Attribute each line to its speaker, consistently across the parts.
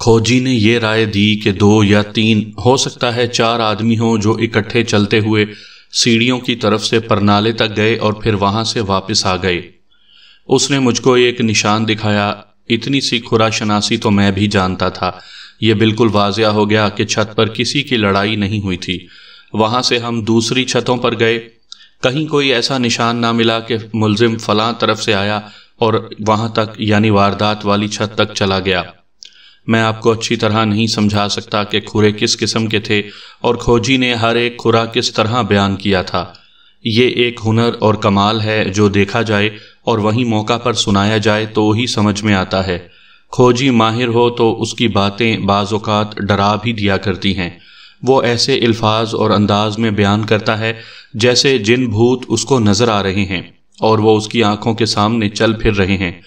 Speaker 1: खोजी ने ये राय दी कि दो या तीन हो सकता है चार आदमी हों जो इकट्ठे चलते हुए सीढ़ियों की तरफ से परनाले तक गए और फिर वहां से वापस आ गए उसने मुझको एक निशान दिखाया इतनी सी खुराशनासी तो मैं भी जानता था यह बिल्कुल वाजिया हो गया कि छत पर किसी की लड़ाई नहीं हुई थी वहां से हम दूसरी छतों पर गए कहीं कोई ऐसा निशान ना मिला कि मुलजिम फलां तरफ से आया और वहां तक यानी वारदात वाली छत तक चला गया मैं आपको अच्छी तरह नहीं समझा सकता कि खुरे किस किस्म के थे और खोजी ने हर एक खुरा किस तरह बयान किया था ये एक हुनर और कमाल है जो देखा जाए और वहीं मौका पर सुनाया जाए तो ही समझ में आता है खोजी माहिर हो तो उसकी बातें बाज़ात डरा भी दिया करती हैं वो ऐसे अल्फाज और अंदाज में बयान करता है जैसे जिन भूत उसको नज़र आ रहे हैं और वो उसकी आंखों के सामने चल फिर रहे हैं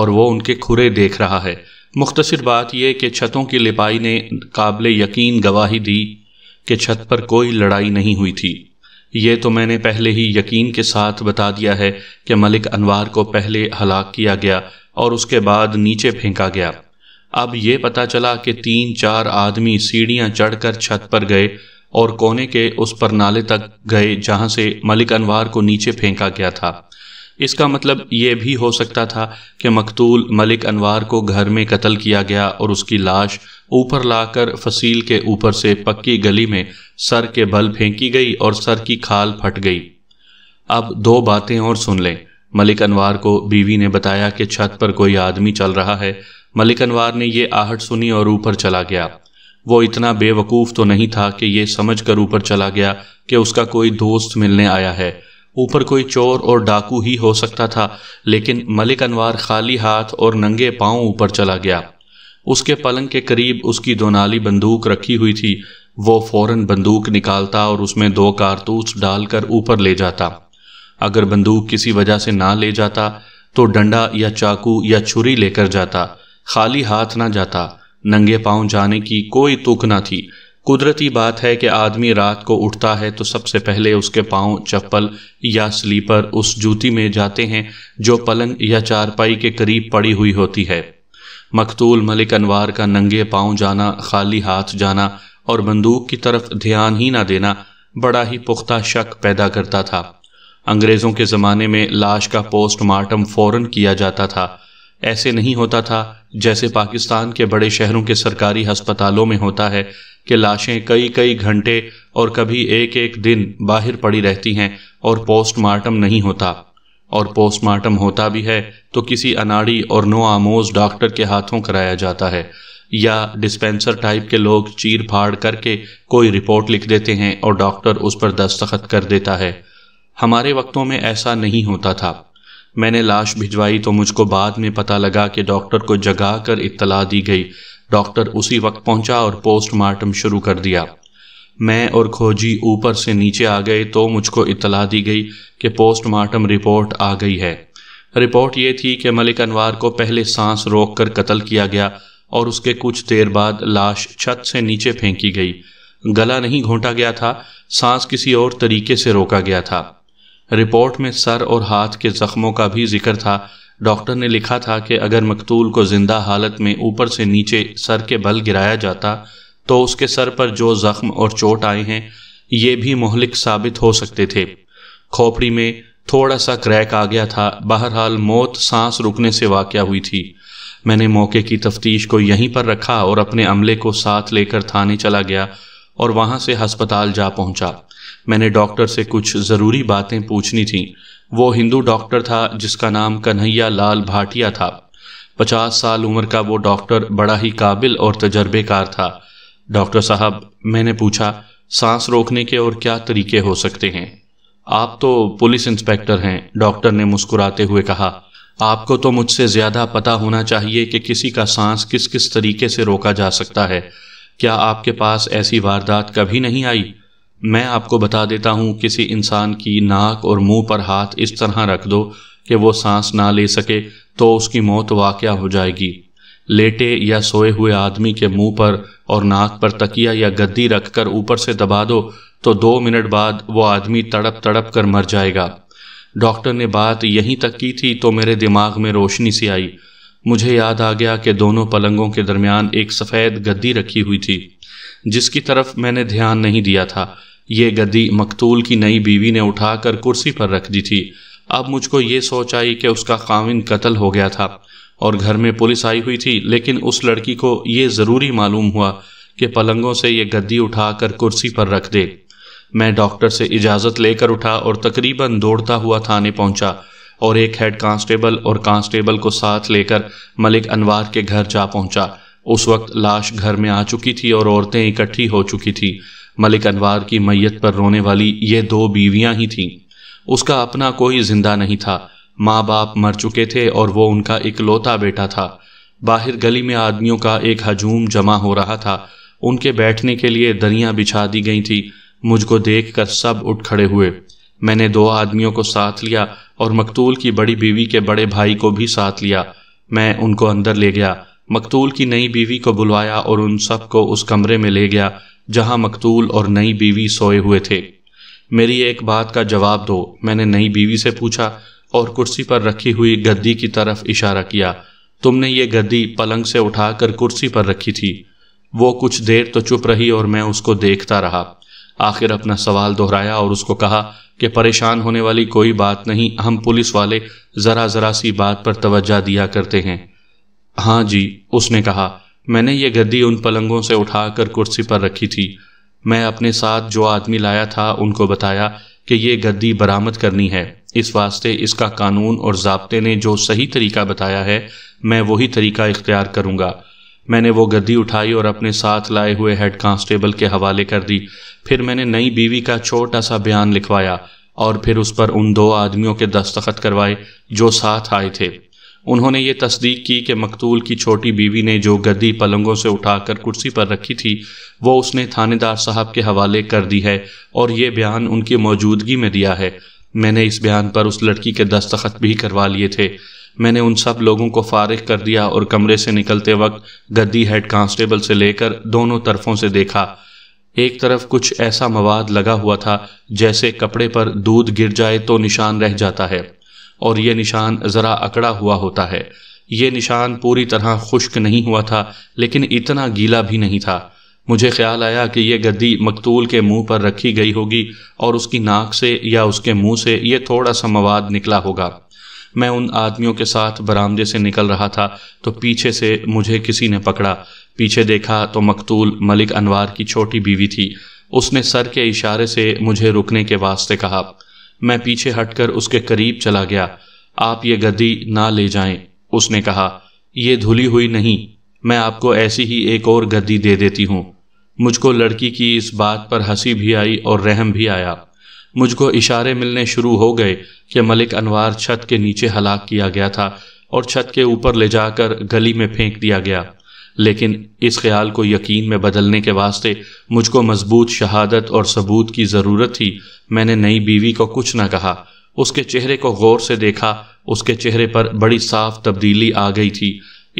Speaker 1: और वो उनके खुरे देख रहा है मुख्तर बात यह कि छतों की लिपाई ने काबिल यकीन गवाही दी कि छत पर कोई लड़ाई नहीं हुई थी ये तो मैंने पहले ही यकीन के साथ बता दिया है कि मलिक अनवार को पहले हलाक किया गया और उसके बाद नीचे फेंका गया अब ये पता चला कि तीन चार आदमी सीढ़ियां चढ़कर छत पर गए और कोने के उस पर नाले तक गए जहां से मलिक अनवार को नीचे फेंका गया था इसका मतलब ये भी हो सकता था कि मकतूल मलिक अनवार को घर में कत्ल किया गया और उसकी लाश ऊपर लाकर फसील के ऊपर से पक्की गली में सर के बल फेंकी गई और सर की खाल फट गई अब दो बातें और सुन लें मलिक अनवार को बीवी ने बताया कि छत पर कोई आदमी चल रहा है मलिक अनवार ने यह आहट सुनी और ऊपर चला गया वो इतना बेवकूफ़ तो नहीं था कि यह समझ कर ऊपर चला गया कि उसका कोई दोस्त मिलने आया है ऊपर कोई चोर और डाकू ही हो सकता था लेकिन मलिक अनवार खाली हाथ और नंगे पांव ऊपर चला गया उसके पलंग के करीब उसकी दोनाली बंदूक रखी हुई थी वो फौरन बंदूक निकालता और उसमें दो कारतूस डालकर ऊपर ले जाता अगर बंदूक किसी वजह से ना ले जाता तो डंडा या चाकू या छुरी लेकर जाता खाली हाथ ना जाता नंगे पांव जाने की कोई तुक ना थी कुदरती बात है कि आदमी रात को उठता है तो सबसे पहले उसके पाँव चप्पल या स्लीपर उस जूती में जाते हैं जो पलंग या चारपाई के करीब पड़ी हुई होती है मकतूल मलिक अनवार का नंगे पाँव जाना खाली हाथ जाना और बंदूक की तरफ ध्यान ही ना देना बड़ा ही पुख्ता शक पैदा करता था अंग्रेज़ों के ज़माने में लाश का पोस्टमार्टम फ़ौरन किया जाता था ऐसे नहीं होता था जैसे पाकिस्तान के बड़े शहरों के सरकारी हस्पतालों में होता है कि लाशें कई कई घंटे और कभी एक एक दिन बाहर पड़ी रहती हैं और पोस्टमार्टम नहीं होता और पोस्टमार्टम होता भी है तो किसी अनाड़ी और नो आमोज डॉक्टर के हाथों कराया जाता है या डिस्पेंसर टाइप के लोग चीर फाड़ करके कोई रिपोर्ट लिख देते हैं और डॉक्टर उस पर दस्तखत कर देता है हमारे वक्तों में ऐसा नहीं होता था मैंने लाश भिजवाई तो मुझको बाद में पता लगा कि डॉक्टर को जगा कर इतला दी गई डॉक्टर उसी वक्त पहुंचा और पोस्टमार्टम शुरू कर दिया मैं और खोजी ऊपर से नीचे आ गए तो मुझको इतला दी गई कि पोस्टमार्टम रिपोर्ट आ गई है रिपोर्ट ये थी कि मलिक अनवार को पहले सांस रोक कर कत्ल किया गया और उसके कुछ देर बाद लाश छत से नीचे फेंकी गई गला नहीं घोंटा गया था सांस किसी और तरीके से रोका गया था रिपोर्ट में सर और हाथ के जख्मों का भी जिक्र था डॉक्टर ने लिखा था कि अगर मकतूल को जिंदा हालत में ऊपर से नीचे सर के बल गिराया जाता तो उसके सर पर जो जख्म और चोट आए हैं ये भी मोहलिक साबित हो सकते थे खोपड़ी में थोड़ा सा क्रैक आ गया था बहरहाल मौत सांस रुकने से वाक़ हुई थी मैंने मौके की तफ्तीश को यहीं पर रखा और अपने अमले को साथ लेकर थाने चला गया और वहां से हस्पताल जा पहुंचा मैंने डॉक्टर से कुछ ज़रूरी बातें पूछनी थीं वो हिंदू डॉक्टर था जिसका नाम कन्हैया लाल भाटिया था पचास साल उम्र का वो डॉक्टर बड़ा ही काबिल और तजर्बेकार था डॉक्टर साहब मैंने पूछा सांस रोकने के और क्या तरीके हो सकते हैं आप तो पुलिस इंस्पेक्टर हैं डॉक्टर ने मुस्कुराते हुए कहा आपको तो मुझसे ज़्यादा पता होना चाहिए कि किसी का सांस किस किस तरीके से रोका जा सकता है क्या आपके पास ऐसी वारदात कभी नहीं आई मैं आपको बता देता हूँ किसी इंसान की नाक और मुंह पर हाथ इस तरह रख दो कि वो सांस ना ले सके तो उसकी मौत वाक़ हो जाएगी लेटे या सोए हुए आदमी के मुंह पर और नाक पर तकिया या गद्दी रखकर ऊपर से दबा दो तो दो मिनट बाद वो आदमी तड़प तड़प कर मर जाएगा डॉक्टर ने बात यहीं तक की थी तो मेरे दिमाग में रोशनी सी आई मुझे याद आ गया कि दोनों पलंगों के दरमियान एक सफ़ेद गद्दी रखी हुई थी जिसकी तरफ मैंने ध्यान नहीं दिया था ये गद्दी मकतूल की नई बीवी ने उठाकर कुर्सी पर रख दी थी अब मुझको ये सोच आई कि उसका काविन कत्ल हो गया था और घर में पुलिस आई हुई थी लेकिन उस लड़की को ये ज़रूरी मालूम हुआ कि पलंगों से ये गद्दी उठाकर कुर्सी पर रख दे मैं डॉक्टर से इजाज़त लेकर उठा और तकरीबन दौड़ता हुआ थाने पहुंचा और एक हेड कांस्टेबल और कांस्टेबल को साथ लेकर मलिक अनवार के घर जा पहुंचा उस वक्त लाश घर में आ चुकी थी और औरतें इकट्ठी हो चुकी थी मलिक अनवार की मैयत पर रोने वाली ये दो बीवियां ही थीं उसका अपना कोई जिंदा नहीं था माँ बाप मर चुके थे और वो उनका इकलौता बेटा था बाहर गली में आदमियों का एक हजूम जमा हो रहा था उनके बैठने के लिए दरियां बिछा दी गई थी मुझको देख कर सब उठ खड़े हुए मैंने दो आदमियों को साथ लिया और मकतूल की बड़ी बीवी के बड़े भाई को भी साथ लिया मैं उनको अंदर ले गया मकतूल की नई बीवी को बुलवाया और उन सबको उस कमरे में ले गया जहां मकतूल और नई बीवी सोए हुए थे मेरी एक बात का जवाब दो मैंने नई बीवी से पूछा और कुर्सी पर रखी हुई गद्दी की तरफ इशारा किया तुमने ये गद्दी पलंग से उठाकर कुर्सी पर रखी थी वो कुछ देर तो चुप रही और मैं उसको देखता रहा आखिर अपना सवाल दोहराया और उसको कहा कि परेशान होने वाली कोई बात नहीं हम पुलिस वाले ज़रा ज़रा सी बात पर तवज्जा दिया करते हैं हाँ जी उसने कहा मैंने ये गद्दी उन पलंगों से उठाकर कुर्सी पर रखी थी मैं अपने साथ जो आदमी लाया था उनको बताया कि ये गद्दी बरामद करनी है इस वास्ते इसका कानून और जबते ने जो सही तरीका बताया है मैं वही तरीका इख्तियार करूंगा मैंने वो गद्दी उठाई और अपने साथ लाए हुए हेड कांस्टेबल के हवाले कर दी फिर मैंने नई बीवी का छोटा सा बयान लिखवाया और फिर उस पर उन दो आदमियों के दस्तखत करवाए जो साथ आए थे उन्होंने ये तस्दीक की कि मकतूल की छोटी बीवी ने जो गद्दी पलंगों से उठाकर कुर्सी पर रखी थी वो उसने थानेदार साहब के हवाले कर दी है और ये बयान उनकी मौजूदगी में दिया है मैंने इस बयान पर उस लड़की के दस्तखत भी करवा लिए थे मैंने उन सब लोगों को फारिग कर दिया और कमरे से निकलते वक्त गद्दी हेड कांस्टेबल से लेकर दोनों तरफों से देखा एक तरफ कुछ ऐसा मवाद लगा हुआ था जैसे कपड़े पर दूध गिर जाए तो निशान रह जाता है और ये निशान ज़रा अकड़ा हुआ होता है ये निशान पूरी तरह खुश्क नहीं हुआ था लेकिन इतना गीला भी नहीं था मुझे ख्याल आया कि यह गद्दी मकतूल के मुंह पर रखी गई होगी और उसकी नाक से या उसके मुंह से यह थोड़ा सा मवाद निकला होगा मैं उन आदमियों के साथ बरामदे से निकल रहा था तो पीछे से मुझे किसी ने पकड़ा पीछे देखा तो मकतूल मलिक अनवार की छोटी बीवी थी उसने सर के इशारे से मुझे रुकने के वास्ते कहा मैं पीछे हटकर उसके करीब चला गया आप ये गद्दी ना ले जाएं उसने कहा यह धुली हुई नहीं मैं आपको ऐसी ही एक और गद्दी दे देती हूँ मुझको लड़की की इस बात पर हंसी भी आई और रहम भी आया मुझको इशारे मिलने शुरू हो गए कि मलिक अनवार छत के नीचे हलाक किया गया था और छत के ऊपर ले जाकर गली में फेंक दिया गया लेकिन इस ख्याल को यकीन में बदलने के वास्ते मुझको मजबूत शहादत और सबूत की ज़रूरत थी मैंने नई बीवी को कुछ न कहा उसके चेहरे को गौर से देखा उसके चेहरे पर बड़ी साफ तब्दीली आ गई थी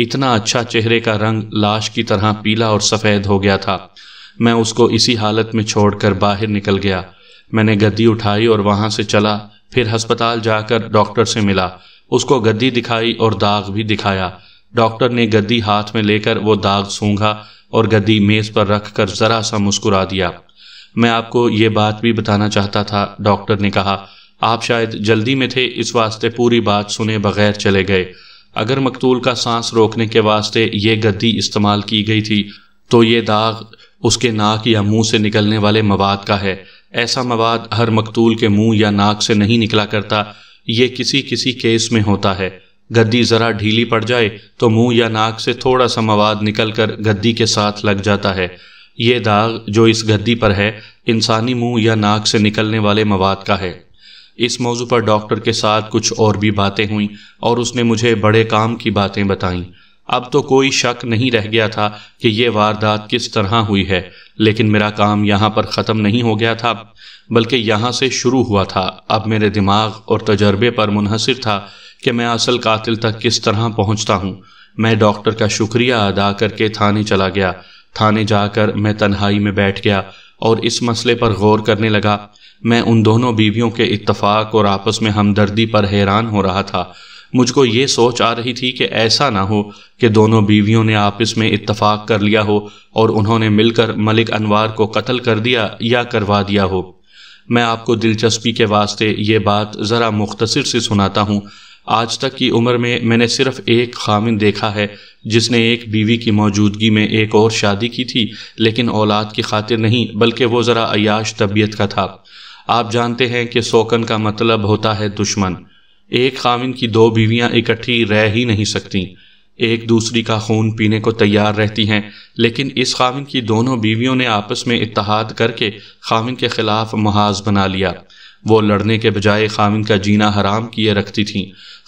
Speaker 1: इतना अच्छा चेहरे का रंग लाश की तरह पीला और सफ़ेद हो गया था मैं उसको इसी हालत में छोड़कर बाहर निकल गया मैंने गद्दी उठाई और वहाँ से चला फिर हस्पताल जाकर डॉक्टर से मिला उसको गद्दी दिखाई और दाग भी दिखाया डॉक्टर ने गद्दी हाथ में लेकर वो दाग सूंघा और गद्दी मेज पर रख कर जरा सा मुस्कुरा दिया मैं आपको ये बात भी बताना चाहता था डॉक्टर ने कहा आप शायद जल्दी में थे इस वास्ते पूरी बात सुने बगैर चले गए अगर मकतूल का सांस रोकने के वास्ते ये गद्दी इस्तेमाल की गई थी तो ये दाग उसके नाक या मुंह से निकलने वाले मवाद का है ऐसा मवाद हर मकतूल के मुंह या नाक से नहीं निकला करता ये किसी किसी केस में होता है गद्दी जरा ढीली पड़ जाए तो मुंह या नाक से थोड़ा सा मवाद निकलकर गद्दी के साथ लग जाता है ये दाग जो इस गद्दी पर है इंसानी मुंह या नाक से निकलने वाले मवाद का है इस मौजू पर डॉक्टर के साथ कुछ और भी बातें हुई और उसने मुझे बड़े काम की बातें बताईं अब तो कोई शक नहीं रह गया था कि यह वारदात किस तरह हुई है लेकिन मेरा काम यहाँ पर ख़त्म नहीं हो गया था बल्कि यहाँ से शुरू हुआ था अब मेरे दिमाग और तजर्बे पर मुनहसर था कि मैं असल कातिल तक किस तरह पहुंचता हूं मैं डॉक्टर का शुक्रिया अदा करके थाने चला गया थाने जाकर मैं तन्हाई में बैठ गया और इस मसले पर गौर करने लगा मैं उन दोनों बीवियों के इतफाक़ और आपस में हमदर्दी पर हैरान हो रहा था मुझको ये सोच आ रही थी कि ऐसा ना हो कि दोनों बीवियों ने आपस में इतफाक़ कर लिया हो और उन्होंने मिलकर मलिक अनवार को कत्ल कर दिया या करवा दिया हो मैं आपको दिलचस्पी के वास्ते ये बात ज़रा मुख्तसर से सुनाता हूँ आज तक की उम्र में मैंने सिर्फ एक खामिन देखा है जिसने एक बीवी की मौजूदगी में एक और शादी की थी लेकिन औलाद की खातिर नहीं बल्कि वो ज़रा अयाश तबीयत का था आप जानते हैं कि सोकन का मतलब होता है दुश्मन एक खामिन की दो बीवियां इकट्ठी रह ही नहीं सकती एक दूसरी का खून पीने को तैयार रहती हैं लेकिन इस खामिन की दोनों बीवियों ने आपस में इतिहाद करके खामिन के ख़िलाफ़ महाज बना लिया वो लड़ने के बजाय खामिन का जीना हराम किए रखती थी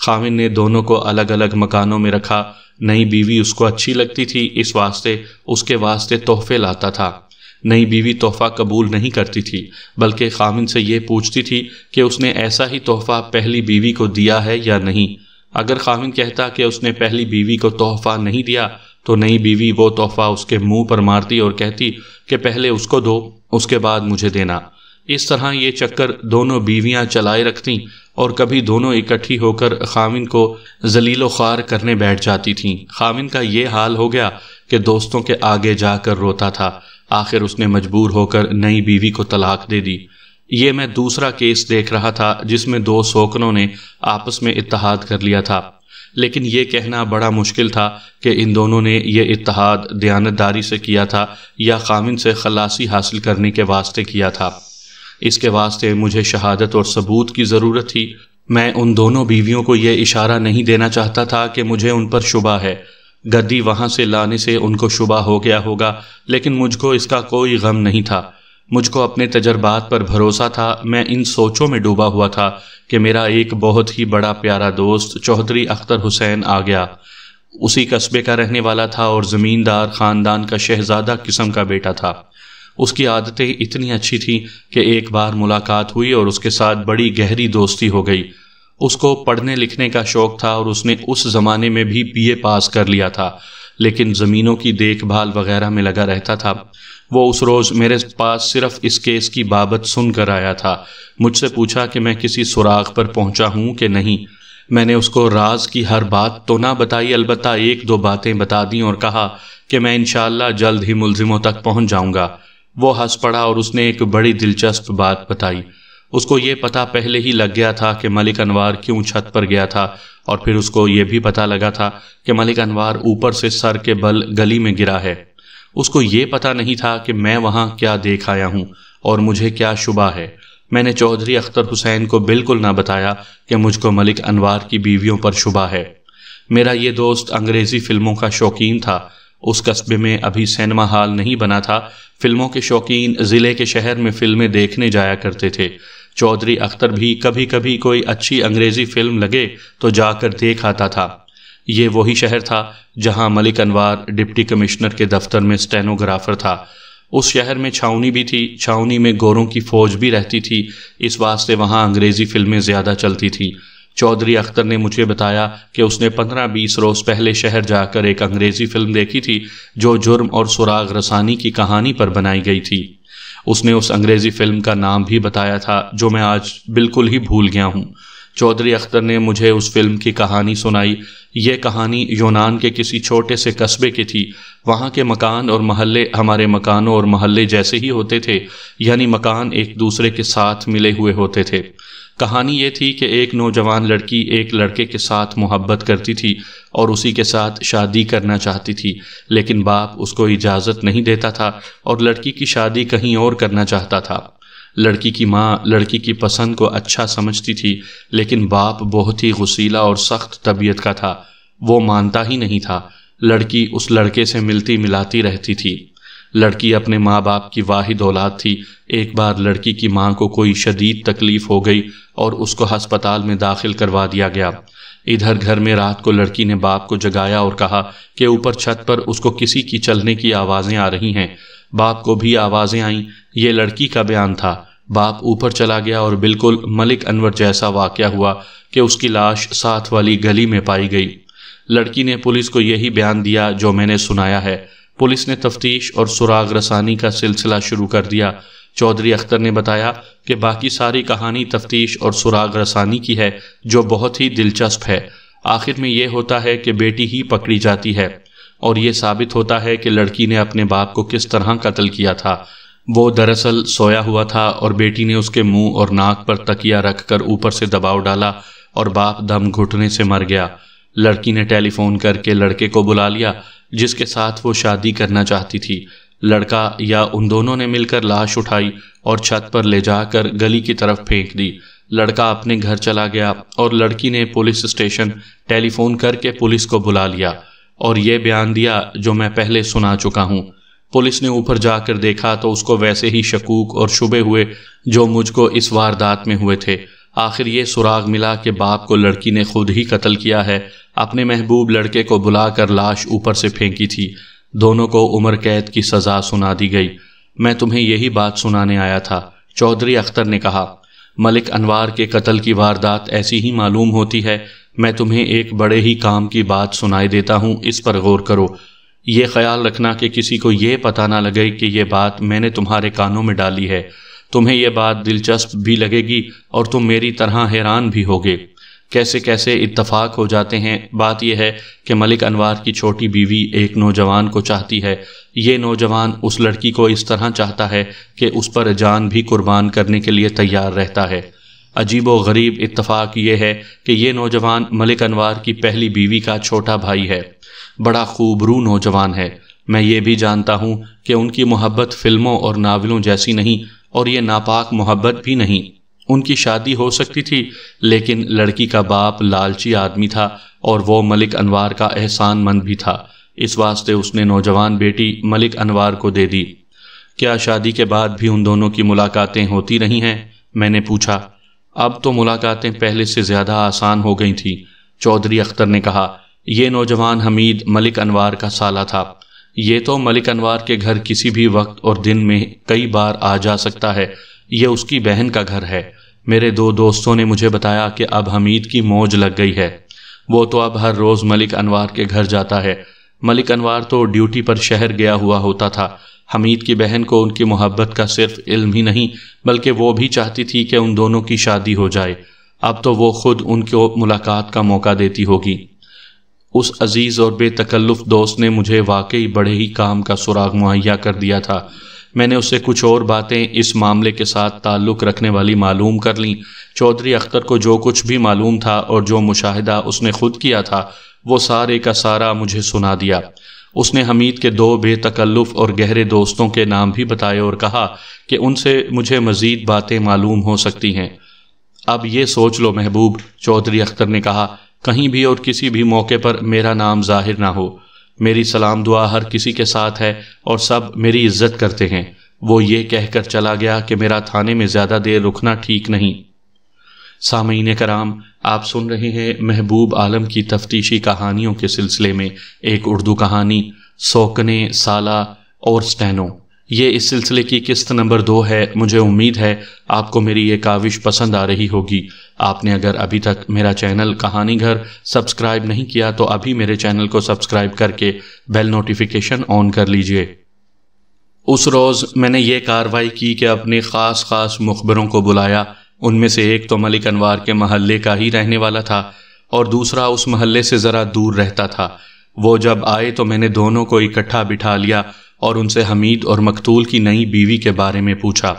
Speaker 1: खामिन ने दोनों को अलग अलग मकानों में रखा नई बीवी उसको अच्छी लगती थी इस वास्ते उसके वास्ते तोहफे लाता था नई बीवी तोहफ़ा कबूल नहीं करती थी बल्कि खामिन से ये पूछती थी कि उसने ऐसा ही तोहफ़ा पहली बीवी को दिया है या नहीं अगर खामिन कहता कि उसने पहली बीवी को तोहफ़ा नहीं दिया तो नई बीवी वो तोहफ़ा उसके मुंह पर मारती और कहती कि पहले उसको दो उसके बाद मुझे देना इस तरह ये चक्कर दोनों बीवियां चलाए रखती और कभी दोनों इकट्ठी होकर खामिन को जलीलो ख्वार करने बैठ जाती थीं खामिन का ये हाल हो गया कि दोस्तों के आगे जाकर रोता था आखिर उसने मजबूर होकर नई बीवी को तलाक दे दी ये मैं दूसरा केस देख रहा था जिसमें दो सोकनों ने आपस में इतहाद कर लिया था लेकिन ये कहना बड़ा मुश्किल था कि इन दोनों ने यह इतिहाद दयानतदारी से किया था या खामिन से खलासी हासिल करने के वास्ते किया था इसके वास्ते मुझे शहादत और सबूत की ज़रूरत थी मैं उन दोनों बीवियों को यह इशारा नहीं देना चाहता था कि मुझे उन पर शुबा है गद्दी वहाँ से लाने से उनको शुबा हो गया होगा लेकिन मुझको इसका कोई गम नहीं था मुझको अपने तजर्बात पर भरोसा था मैं इन सोचों में डूबा हुआ था कि मेरा एक बहुत ही बड़ा प्यारा दोस्त चौधरी अख्तर हुसैन आ गया उसी कस्बे का रहने वाला था और ज़मींदार ख़ानदान का शहजादा किस्म का बेटा था उसकी आदतें इतनी अच्छी थीं कि एक बार मुलाकात हुई और उसके साथ बड़ी गहरी दोस्ती हो गई उसको पढ़ने लिखने का शौक़ था और उसने उस ज़माने में भी बीए पास कर लिया था लेकिन ज़मीनों की देखभाल वगैरह में लगा रहता था वो उस रोज़ मेरे पास सिर्फ इस केस की बाबत सुन कर आया था मुझसे पूछा कि मैं किसी सुराग पर पहुंचा हूं कि नहीं मैंने उसको राज की हर बात तो ना बताई अलबत्ता एक दो बातें बता दी और कहा कि मैं इन जल्द ही मुलजिमों तक पहुंच जाऊंगा वो हंस पड़ा और उसने एक बड़ी दिलचस्प बात बताई उसको ये पता पहले ही लग गया था कि मलिक अनवार क्यों छत पर गया था और फिर उसको ये भी पता लगा था कि मलिक अनवार ऊपर से सर के बल गली में गिरा है उसको ये पता नहीं था कि मैं वहाँ क्या देख आया हूँ और मुझे क्या शुबा है मैंने चौधरी अख्तर हुसैन को बिल्कुल ना बताया कि मुझको मलिक अनवार की बीवियों पर शुबा है मेरा ये दोस्त अंग्रेज़ी फिल्मों का शौकीन था उस कस्बे में अभी सिनेमा हॉल नहीं बना था फिल्मों के शौकीन ज़िले के शहर में फिल्में देखने जाया करते थे चौधरी अख्तर भी कभी कभी कोई अच्छी अंग्रेज़ी फिल्म लगे तो जाकर देख आता था ये वही शहर था जहां मलिक अनवार डिप्टी कमिश्नर के दफ्तर में स्टेनोग्राफर था उस शहर में छावनी भी थी छावनी में गोरों की फौज भी रहती थी इस वास्ते वहाँ अंग्रेज़ी फिल्में ज़्यादा चलती थीं चौधरी अख्तर ने मुझे बताया कि उसने पंद्रह बीस रोज़ पहले शहर जाकर एक अंग्रेज़ी फिल्म देखी थी जो जुर्म और सुराग रसानी की कहानी पर बनाई गई थी उसने उस अंग्रेज़ी फिल्म का नाम भी बताया था जो मैं आज बिल्कुल ही भूल गया हूँ चौधरी अख्तर ने मुझे उस फिल्म की कहानी सुनाई ये कहानी यूनान के किसी छोटे से कस्बे की थी वहाँ के मकान और महल्ले हमारे मकानों और महल्ले जैसे ही होते थे यानी मकान एक दूसरे के साथ मिले हुए होते थे कहानी ये थी कि एक नौजवान लड़की एक लड़के के साथ मोहब्बत करती थी और उसी के साथ शादी करना चाहती थी लेकिन बाप उसको इजाज़त नहीं देता था और लड़की की शादी कहीं और करना चाहता था लड़की की माँ लड़की की पसंद को अच्छा समझती थी लेकिन बाप बहुत ही गुसीला और सख्त तबीयत का था वो मानता ही नहीं था लड़की उस लड़के से मिलती मिलाती रहती थी लड़की अपने माँ बाप की वाहिद औलाद थी एक बार लड़की की माँ को कोई शदीद तकलीफ हो गई और उसको हस्पताल में दाखिल करवा दिया गया इधर घर में रात को लड़की ने बाप को जगाया और कहा कि ऊपर छत पर उसको किसी की चलने की आवाज़ें आ रही हैं बाप को भी आवाज़ें आईं ये लड़की का बयान था बाप ऊपर चला गया और बिल्कुल मलिक अनवर जैसा वाक़ हुआ कि उसकी लाश साथ वाली गली में पाई गई लड़की ने पुलिस को यही बयान दिया जो मैंने सुनाया है पुलिस ने तफ्तीश और सुराग रसानी का सिलसिला शुरू कर दिया चौधरी अख्तर ने बताया कि बाकी सारी कहानी तफ्तीश और सुराग रसानी की है जो बहुत ही दिलचस्प है आखिर में यह होता है कि बेटी ही पकड़ी जाती है और यह साबित होता है कि लड़की ने अपने बाप को किस तरह कत्ल किया था वो दरअसल सोया हुआ था और बेटी ने उसके मुंह और नाक पर तकिया रखकर ऊपर से दबाव डाला और बाप दम घुटने से मर गया लड़की ने टेलीफोन करके लड़के को बुला लिया जिसके साथ वो शादी करना चाहती थी लड़का या उन दोनों ने मिलकर लाश उठाई और छत पर ले जाकर गली की तरफ फेंक दी लड़का अपने घर चला गया और लड़की ने पुलिस स्टेशन टेलीफोन करके पुलिस को बुला लिया और ये बयान दिया जो मैं पहले सुना चुका हूँ पुलिस ने ऊपर जाकर देखा तो उसको वैसे ही शकूक और शुबे हुए जो मुझको इस वारदात में हुए थे आखिर ये सुराग मिला कि बाप को लड़की ने खुद ही कत्ल किया है अपने महबूब लड़के को बुलाकर लाश ऊपर से फेंकी थी दोनों को उम्र कैद की सज़ा सुना दी गई मैं तुम्हें यही बात सुनाने आया था चौधरी अख्तर ने कहा मलिक अनवार के कत्ल की वारदात ऐसी ही मालूम होती है मैं तुम्हें एक बड़े ही काम की बात सुनाई देता हूँ इस पर गौर करो ये ख्याल रखना कि किसी को ये पता ना लगे कि यह बात मैंने तुम्हारे कानों में डाली है तुम्हें यह बात दिलचस्प भी लगेगी और तुम मेरी तरह हैरान भी होगे कैसे कैसे इत्तफाक हो जाते हैं बात यह है कि मलिक अनवार की छोटी बीवी एक नौजवान को चाहती है ये नौजवान उस लड़की को इस तरह चाहता है कि उस पर जान भी कुर्बान करने के लिए तैयार रहता है अजीब व गरीब इत्तफाक ये है कि ये नौजवान मलिक अनवार की पहली बीवी का छोटा भाई है बड़ा खूबरू नौजवान है मैं ये भी जानता हूँ कि उनकी मोहब्बत फिल्मों और नावलों जैसी नहीं और ये नापाक मोहब्बत भी नहीं उनकी शादी हो सकती थी लेकिन लड़की का बाप लालची आदमी था और वो मलिक अनवार का एहसान मंद भी था इस वास्ते उसने नौजवान बेटी मलिक अनवार को दे दी क्या शादी के बाद भी उन दोनों की मुलाकातें होती रही हैं मैंने पूछा अब तो मुलाकातें पहले से ज़्यादा आसान हो गई थी चौधरी अख्तर ने कहा यह नौजवान हमीद मलिक अनवार का साला था ये तो मलिक अनवार के घर किसी भी वक्त और दिन में कई बार आ जा सकता है ये उसकी बहन का घर है मेरे दो दोस्तों ने मुझे बताया कि अब हमीद की मौज लग गई है वो तो अब हर रोज़ मलिक अनवार के घर जाता है मलिक अनवार तो ड्यूटी पर शहर गया हुआ होता था हमीद की बहन को उनकी मोहब्बत का सिर्फ इल्म ही नहीं बल्कि वो भी चाहती थी कि उन दोनों की शादी हो जाए अब तो वो खुद उनको मुलाकात का मौका देती होगी उस अजीज़ और बेतकल्लुफ़ दोस्त ने मुझे वाकई बड़े ही काम का सुराग मुहैया कर दिया था मैंने उससे कुछ और बातें इस मामले के साथ ताल्लुक़ रखने वाली मालूम कर लीं चौधरी अख्तर को जो कुछ भी मालूम था और जो मुशाहिदा उसने खुद किया था वो सारे का सारा मुझे सुना दिया उसने हमीद के दो बेतकल्लुफ़ और गहरे दोस्तों के नाम भी बताए और कहा कि उनसे मुझे मज़ीद बातें मालूम हो सकती हैं अब ये सोच लो महबूब चौधरी अख्तर ने कहा कहीं भी और किसी भी मौके पर मेरा नाम जाहिर ना हो मेरी सलाम दुआ हर किसी के साथ है और सब मेरी इज्जत करते हैं वो ये कहकर चला गया कि मेरा थाने में ज़्यादा देर रुकना ठीक नहीं सामीन कराम आप सुन रहे हैं महबूब आलम की तफ्तीशी कहानियों के सिलसिले में एक उर्दू कहानी सौकने साला और स्टैनो ये इस सिलसिले की किस्त नंबर दो है मुझे उम्मीद है आपको मेरी ये काविश पसंद आ रही होगी आपने अगर अभी तक मेरा चैनल कहानी घर सब्सक्राइब नहीं किया तो अभी मेरे चैनल को सब्सक्राइब करके बेल नोटिफिकेशन ऑन कर लीजिए उस रोज़ मैंने ये कार्रवाई की कि अपने ख़ास ख़ास मुखबरों को बुलाया उनमें से एक तो मलिक अनवार के महल्ले का ही रहने वाला था और दूसरा उस महल्ले से ज़रा दूर रहता था वो जब आए तो मैंने दोनों को इकट्ठा बिठा लिया और उनसे हमीद और मकतूल की नई बीवी के बारे में पूछा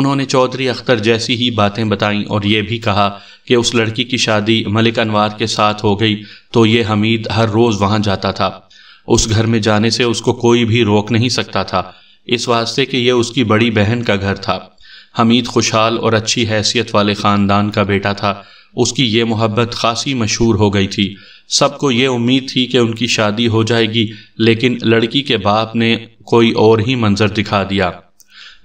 Speaker 1: उन्होंने चौधरी अख्तर जैसी ही बातें बताईं और ये भी कहा कि उस लड़की की शादी मलिक अनवार के साथ हो गई तो ये हमीद हर रोज़ वहाँ जाता था उस घर में जाने से उसको कोई भी रोक नहीं सकता था इस वास्ते कि यह उसकी बड़ी बहन का घर था हमीद खुशहाल और अच्छी हैसियत वाले ख़ानदान का बेटा था उसकी ये मोहब्बत खासी मशहूर हो गई थी सबको ये उम्मीद थी कि उनकी शादी हो जाएगी लेकिन लड़की के बाप ने कोई और ही मंजर दिखा दिया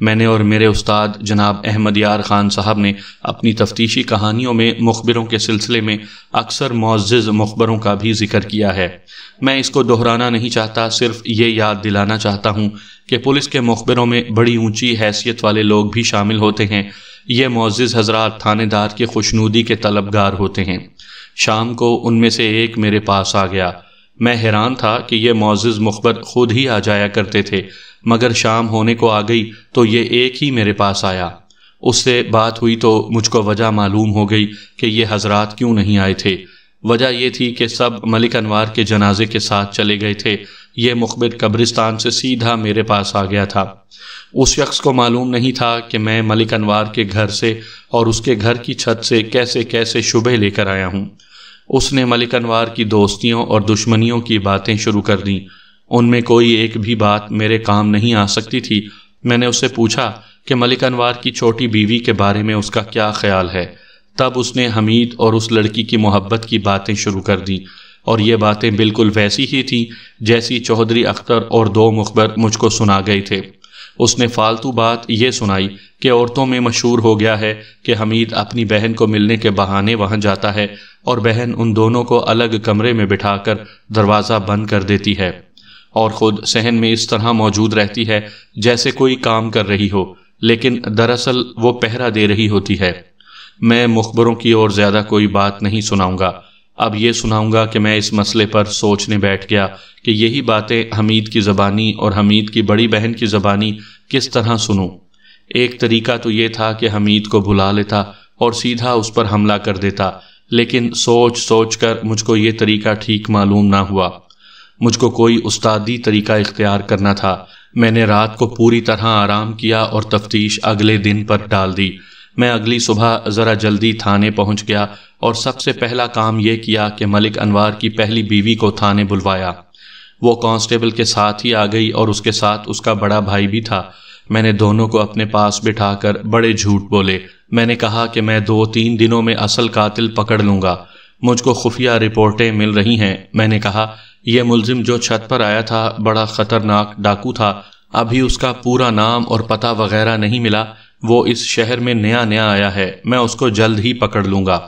Speaker 1: मैंने और मेरे उस्ताद जनाब अहमद यार ख़ान साहब ने अपनी तफ्तीशी कहानियों में मुखबिरों के सिलसिले में अक्सर मोज़ मुखबरों का भी जिक्र किया है मैं इसको दोहराना नहीं चाहता सिर्फ ये याद दिलाना चाहता हूँ कि पुलिस के मुखबिरों में बड़ी ऊंची हैसियत वाले लोग भी शामिल होते हैं ये मोज़ हजरात थानेदार के खुशनूदी के तलबगार होते हैं शाम को उनमें से एक मेरे पास आ गया मैं हैरान था कि यह मोज़ मुखबर खुद ही आ जाया करते थे मगर शाम होने को आ गई तो ये एक ही मेरे पास आया उससे बात हुई तो मुझको वजह मालूम हो गई कि ये हजरात क्यों नहीं आए थे वजह यह थी कि सब मलिक अनवार के जनाजे के साथ चले गए थे यह मुखबिर कब्रिस्तान से सीधा मेरे पास आ गया था उस शख्स को मालूम नहीं था कि मैं मलिक अनवार के घर से और उसके घर की छत से कैसे कैसे शुबे लेकर आया हूँ उसने मलिक अनवार की दोस्तियों और दुश्मनियों की बातें शुरू कर दी उनमें कोई एक भी बात मेरे काम नहीं आ सकती थी मैंने उससे पूछा कि मलिक अनवार की छोटी बीवी के बारे में उसका क्या ख्याल है तब उसने हमीद और उस लड़की की मोहब्बत की बातें शुरू कर दी और ये बातें बिल्कुल वैसी ही थीं जैसी चौधरी अख्तर और दो मुखबर मुझको सुना गए थे उसने फालतू बात यह सुनाई कि औरतों में मशहूर हो गया है कि हमीद अपनी बहन को मिलने के बहाने वहाँ जाता है और बहन उन दोनों को अलग कमरे में बिठाकर दरवाज़ा बंद कर देती है और ख़ुद सहन में इस तरह मौजूद रहती है जैसे कोई काम कर रही हो लेकिन दरअसल वो पहरा दे रही होती है मैं मुखबरों की और ज़्यादा कोई बात नहीं सुनाऊंगा अब यह सुनाऊंगा कि मैं इस मसले पर सोचने बैठ गया कि यही बातें हमीद की ज़बानी और हमीद की बड़ी बहन की ज़बानी किस तरह सुनूं एक तरीका तो ये था कि हमीद को बुला लेता और सीधा उस पर हमला कर देता लेकिन सोच सोच कर मुझको ये तरीका ठीक मालूम ना हुआ मुझको कोई उस्तादी तरीका इख्तियार करना था मैंने रात को पूरी तरह आराम किया और तफ्तीश अगले दिन पर डाल दी मैं अगली सुबह ज़रा जल्दी थाने पहुंच गया और सबसे पहला काम यह किया कि मलिक अनवार की पहली बीवी को थाने बुलवाया वो कांस्टेबल के साथ ही आ गई और उसके साथ उसका बड़ा भाई भी था मैंने दोनों को अपने पास बिठाकर बड़े झूठ बोले मैंने कहा कि मैं दो तीन दिनों में असल कातिल पकड़ लूँगा मुझको खुफिया रिपोर्टें मिल रही हैं मैंने कहा यह मुलजिम जो छत पर आया था बड़ा ख़तरनाक डाकू था अभी उसका पूरा नाम और पता वगैरह नहीं मिला वो इस शहर में नया नया आया है मैं उसको जल्द ही पकड़ लूँगा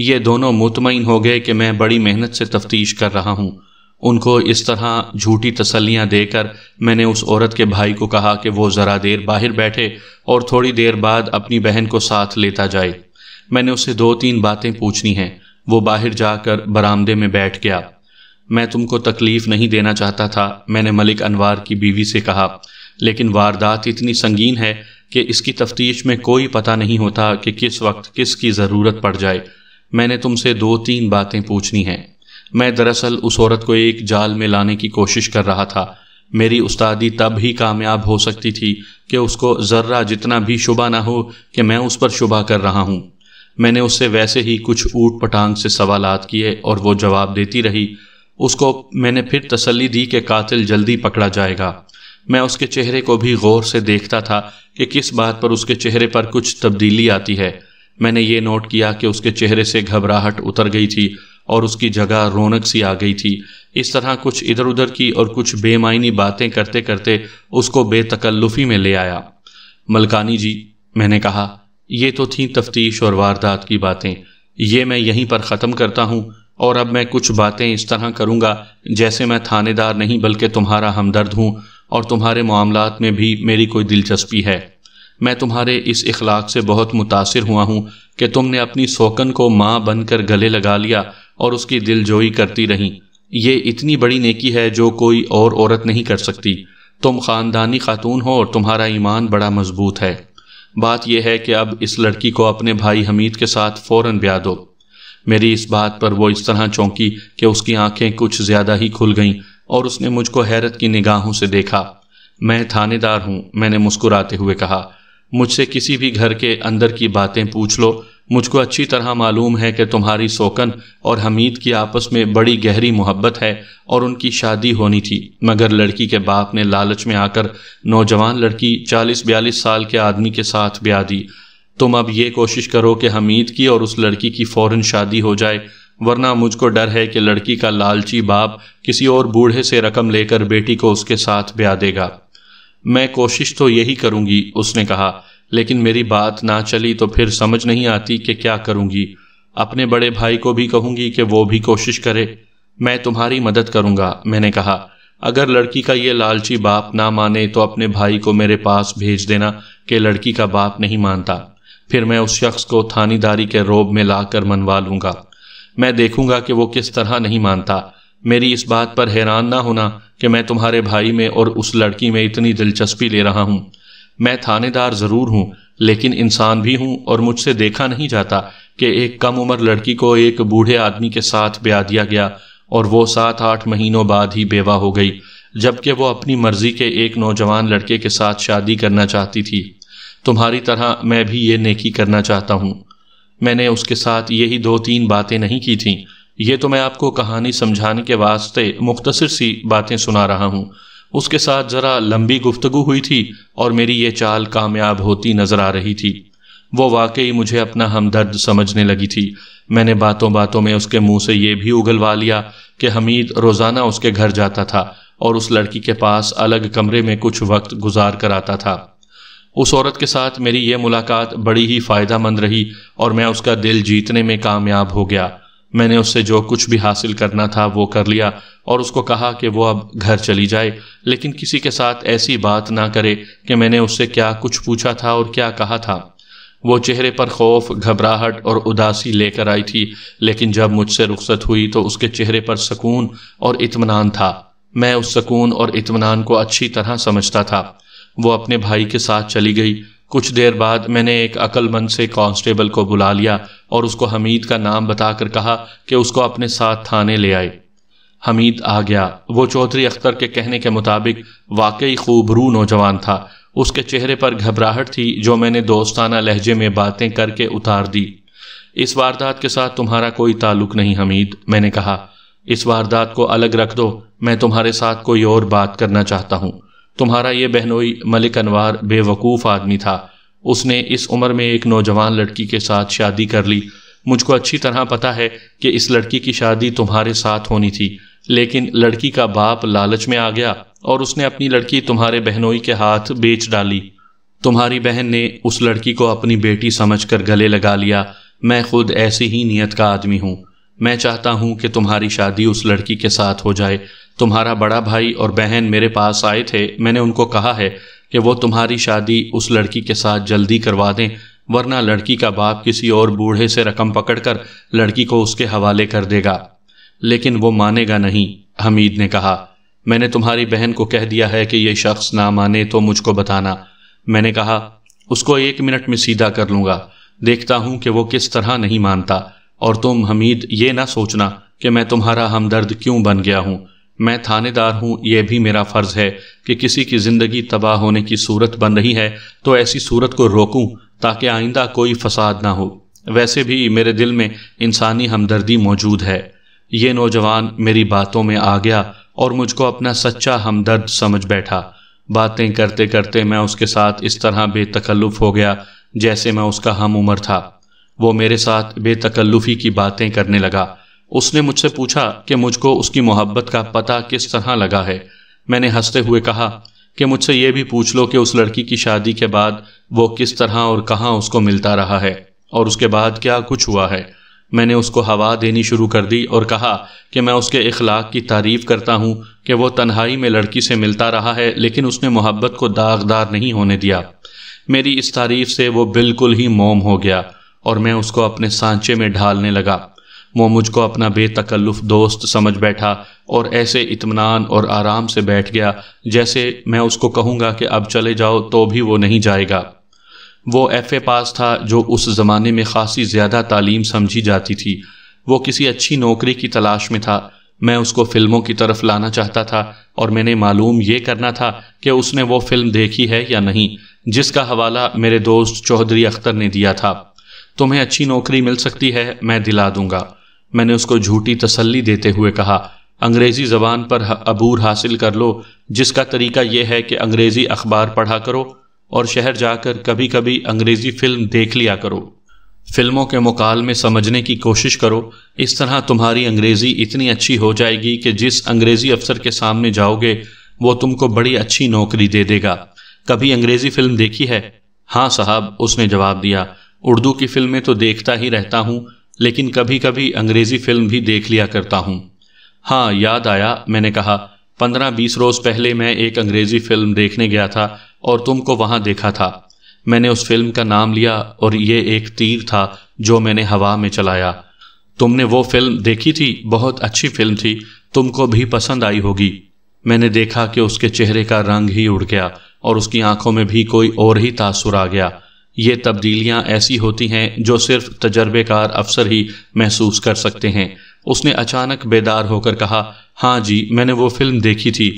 Speaker 1: ये दोनों मुतमिन हो गए कि मैं बड़ी मेहनत से तफ्तीश कर रहा हूँ उनको इस तरह झूठी तसल्लियाँ देकर मैंने उस औरत के भाई को कहा कि वो ज़रा देर बाहर बैठे और थोड़ी देर बाद अपनी बहन को साथ लेता जाए मैंने उससे दो तीन बातें पूछनी हैं वो बाहर जाकर बरामदे में बैठ गया मैं तुमको तकलीफ़ नहीं देना चाहता था मैंने मलिक अनवार की बीवी से कहा लेकिन वारदात इतनी संगीन है कि इसकी तफ्तीश में कोई पता नहीं होता कि किस वक्त किस की ज़रूरत पड़ जाए मैंने तुमसे दो तीन बातें पूछनी हैं मैं दरअसल उस औरत को एक जाल में लाने की कोशिश कर रहा था मेरी उस्तादी तब ही कामयाब हो सकती थी कि उसको ज़र्रा जितना भी शुबा ना हो कि मैं उस पर शुबा कर रहा हूँ मैंने उससे वैसे ही कुछ ऊट पटांग से सवाल किए और वो जवाब देती रही उसको मैंने फिर तसल्ली दी कि कातिल जल्दी पकड़ा जाएगा मैं उसके चेहरे को भी गौर से देखता था कि किस बात पर उसके चेहरे पर कुछ तब्दीली आती है मैंने ये नोट किया कि उसके चेहरे से घबराहट उतर गई थी और उसकी जगह रौनक सी आ गई थी इस तरह कुछ इधर उधर की और कुछ बेमायनी बातें करते करते उसको बेतकल्लुफ़ी में ले आया मलकानी जी मैंने कहा ये तो थी तफ्तीश और वारदात की बातें ये मैं यहीं पर ख़त्म करता हूँ और अब मैं कुछ बातें इस तरह करूँगा जैसे मैं थानेदार नहीं बल्कि तुम्हारा हमदर्द हूँ और तुम्हारे मामला में भी मेरी कोई दिलचस्पी है मैं तुम्हारे इस इखलाक से बहुत मुतासर हुआ हूँ कि तुमने अपनी सोकन को माँ बनकर गले लगा लिया और उसकी दिलजोई करती रहीं ये इतनी बड़ी नेकी है जो कोई और औरत नहीं कर सकती तुम ख़ानदानी खातून हो और तुम्हारा ईमान बड़ा मजबूत है बात यह है कि अब इस लड़की को अपने भाई हमीद के साथ फ़ौर ब्याह दो मेरी इस बात पर वो इस तरह चौंकी कि उसकी आंखें कुछ ज़्यादा ही खुल गईं और उसने मुझको हैरत की निगाहों से देखा मैं थानेदार हूँ मैंने मुस्कुराते हुए कहा मुझसे किसी भी घर के अंदर की बातें पूछ लो मुझको अच्छी तरह मालूम है कि तुम्हारी सोकन और हमीद की आपस में बड़ी गहरी मोहब्बत है और उनकी शादी होनी थी मगर लड़की के बाप ने लालच में आकर नौजवान लड़की चालीस बयालीस साल के आदमी के साथ ब्याह दी तुम अब ये कोशिश करो कि हमीद की और उस लड़की की फ़ौरन शादी हो जाए वरना मुझको डर है कि लड़की का लालची बाप किसी और बूढ़े से रकम लेकर बेटी को उसके साथ ब्याह देगा मैं कोशिश तो यही करूंगी उसने कहा लेकिन मेरी बात ना चली तो फिर समझ नहीं आती कि क्या करूंगी अपने बड़े भाई को भी कहूंगी कि वो भी कोशिश करे मैं तुम्हारी मदद करूंगा मैंने कहा अगर लड़की का ये लालची बाप ना माने तो अपने भाई को मेरे पास भेज देना कि लड़की का बाप नहीं मानता फिर मैं उस शख्स को थानीदारी के रोब में लाकर मनवा लूंगा मैं देखूंगा कि वो किस तरह नहीं मानता मेरी इस बात पर हैरान ना होना कि मैं तुम्हारे भाई में और उस लड़की में इतनी दिलचस्पी ले रहा हूं मैं थानेदार जरूर हूं लेकिन इंसान भी हूं और मुझसे देखा नहीं जाता कि एक कम उम्र लड़की को एक बूढ़े आदमी के साथ ब्याह दिया गया और वो सात आठ महीनों बाद ही बेवा हो गई जबकि वो अपनी मर्जी के एक नौजवान लड़के के साथ शादी करना चाहती थी तुम्हारी तरह मैं भी ये नेकी करना चाहता हूँ मैंने उसके साथ यही दो तीन बातें नहीं की थीं ये तो मैं आपको कहानी समझाने के वास्ते मुख्तसर सी बातें सुना रहा हूँ उसके साथ ज़रा लंबी गुफ्तगु हुई थी और मेरी ये चाल कामयाब होती नज़र आ रही थी वो वाकई मुझे अपना हमदर्द समझने लगी थी मैंने बातों बातों में उसके मुंह से ये भी उगलवा लिया कि हमीद रोज़ाना उसके घर जाता था और उस लड़की के पास अलग कमरे में कुछ वक्त गुजार कर आता था उस औरत के साथ मेरी यह मुलाकात बड़ी ही फ़ायदा मंद रही और मैं उसका दिल जीतने में कामयाब हो गया मैंने उससे जो कुछ भी हासिल करना था वो कर लिया और उसको कहा कि वो अब घर चली जाए लेकिन किसी के साथ ऐसी बात ना करे कि मैंने उससे क्या कुछ पूछा था और क्या कहा था वो चेहरे पर खौफ घबराहट और उदासी लेकर आई थी लेकिन जब मुझसे रुख्सत हुई तो उसके चेहरे पर सुकून और इतमान था मैं उस सुकून और इतमान को अच्छी तरह समझता था वो अपने भाई के साथ चली गई कुछ देर बाद मैंने एक अक़लमंद से कांस्टेबल को बुला लिया और उसको हमीद का नाम बताकर कहा कि उसको अपने साथ थाने ले आए हमीद आ गया वो चौधरी अख्तर के कहने के मुताबिक वाकई खूबरू नौजवान था उसके चेहरे पर घबराहट थी जो मैंने दोस्ताना लहजे में बातें करके उतार दी इस वारदात के साथ तुम्हारा कोई ताल्लुक नहीं हमीद मैंने कहा इस वारदात को अलग रख दो मैं तुम्हारे साथ कोई और बात करना चाहता हूँ तुम्हारा ये बहनोई मलिक अनवार बेवकूफ़ आदमी था उसने इस उम्र में एक नौजवान लड़की के साथ शादी कर ली मुझको अच्छी तरह पता है कि इस लड़की की शादी तुम्हारे साथ होनी थी लेकिन लड़की का बाप लालच में आ गया और उसने अपनी लड़की तुम्हारे बहनोई के हाथ बेच डाली तुम्हारी बहन ने उस लड़की को अपनी बेटी समझकर गले लगा लिया मैं खुद ऐसी ही नीयत का आदमी हूँ मैं चाहता हूं कि तुम्हारी शादी उस लड़की के साथ हो जाए तुम्हारा बड़ा भाई और बहन मेरे पास आए थे मैंने उनको कहा है कि वो तुम्हारी शादी उस लड़की के साथ जल्दी करवा दें वरना लड़की का बाप किसी और बूढ़े से रकम पकड़कर लड़की को उसके हवाले कर देगा लेकिन वो मानेगा नहीं हमीद ने कहा मैंने तुम्हारी बहन को कह दिया है कि ये शख्स ना माने तो मुझको बताना मैंने कहा उसको एक मिनट में सीधा कर लूँगा देखता हूँ कि वो किस तरह नहीं मानता और तुम हमीद ये ना सोचना कि मैं तुम्हारा हमदर्द क्यों बन गया हूँ मैं थानेदार हूँ यह भी मेरा फ़र्ज़ है कि किसी की ज़िंदगी तबाह होने की सूरत बन रही है तो ऐसी सूरत को रोकूं ताकि आइंदा कोई फसाद ना हो वैसे भी मेरे दिल में इंसानी हमदर्दी मौजूद है ये नौजवान मेरी बातों में आ गया और मुझको अपना सच्चा हमदर्द समझ बैठा बातें करते करते मैं उसके साथ इस तरह बेतकल्लुफ़ हो गया जैसे मैं उसका हम उम्र था वो मेरे साथ बेतकल्लुफ़ी की बातें करने लगा उसने मुझसे पूछा कि मुझको उसकी मोहब्बत का पता किस तरह लगा है मैंने हंसते हुए कहा कि मुझसे ये भी पूछ लो कि उस लड़की की शादी के बाद वो किस तरह और कहाँ उसको मिलता रहा है और उसके बाद क्या कुछ हुआ है मैंने उसको हवा देनी शुरू कर दी और कहा कि मैं उसके इखलाक की तारीफ़ करता हूँ कि वो तन्हाई में लड़की से मिलता रहा है लेकिन उसने मोहब्बत को दागदार नहीं होने दिया मेरी इस तारीफ से वो बिल्कुल ही मोम हो गया और मैं उसको अपने सांचे में ढालने लगा वो मुझको अपना बेतकल्लुफ़ दोस्त समझ बैठा और ऐसे इतमान और आराम से बैठ गया जैसे मैं उसको कहूँगा कि अब चले जाओ तो भी वो नहीं जाएगा वो एफ़ ए पास था जो उस ज़माने में खासी ज़्यादा तालीम समझी जाती थी वो किसी अच्छी नौकरी की तलाश में था मैं उसको फ़िल्मों की तरफ लाना चाहता था और मैंने मालूम ये करना था कि उसने वो फ़िल्म देखी है या नहीं जिसका हवाला मेरे दोस्त चौधरी अख्तर ने दिया था तुम्हें अच्छी नौकरी मिल सकती है मैं दिला दूंगा मैंने उसको झूठी तसल्ली देते हुए कहा अंग्रेज़ी ज़बान पर अबूर हासिल कर लो जिसका तरीका यह है कि अंग्रेज़ी अखबार पढ़ा करो और शहर जाकर कभी कभी अंग्रेज़ी फ़िल्म देख लिया करो फिल्मों के मुकाल में समझने की कोशिश करो इस तरह तुम्हारी अंग्रेज़ी इतनी अच्छी हो जाएगी कि जिस अंग्रेज़ी अफसर के सामने जाओगे वो तुमको बड़ी अच्छी नौकरी दे देगा कभी अंग्रेज़ी फ़िल्म देखी है हाँ साहब उसने जवाब दिया उर्दू की फिल्में तो देखता ही रहता हूँ लेकिन कभी कभी अंग्रेज़ी फिल्म भी देख लिया करता हूँ हाँ याद आया मैंने कहा पंद्रह बीस रोज़ पहले मैं एक अंग्रेज़ी फिल्म देखने गया था और तुमको वहाँ देखा था मैंने उस फिल्म का नाम लिया और ये एक तीर था जो मैंने हवा में चलाया तुमने वो फिल्म देखी थी बहुत अच्छी फिल्म थी तुमको भी पसंद आई होगी मैंने देखा कि उसके चेहरे का रंग ही उड़ गया और उसकी आंखों में भी कोई और ही तासुर आ गया ये तब्दीलियां ऐसी होती हैं जो सिर्फ तजर्बेकार अफसर ही महसूस कर सकते हैं उसने अचानक बेदार होकर कहा हाँ जी मैंने वो फिल्म देखी थी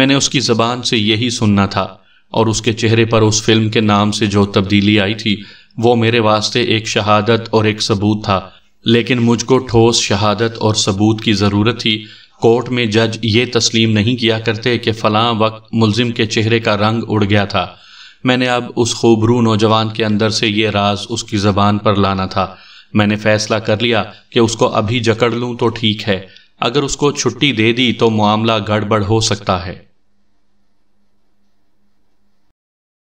Speaker 1: मैंने उसकी ज़बान से यही सुनना था और उसके चेहरे पर उस फिल्म के नाम से जो तब्दीली आई थी वो मेरे वास्ते एक शहादत और एक सबूत था लेकिन मुझको ठोस शहादत और सबूत की ज़रूरत थी कोर्ट में जज ये तस्लीम नहीं किया करते कि फ़लाँ वक्त मुलजिम के चेहरे का रंग उड़ गया था मैंने अब उस खूबरू नौजवान के अंदर से ये राज उसकी ज़बान पर लाना था मैंने फैसला कर लिया कि उसको अभी जकड़ लूँ तो ठीक है अगर उसको छुट्टी दे दी तो मामला गड़बड़ हो सकता है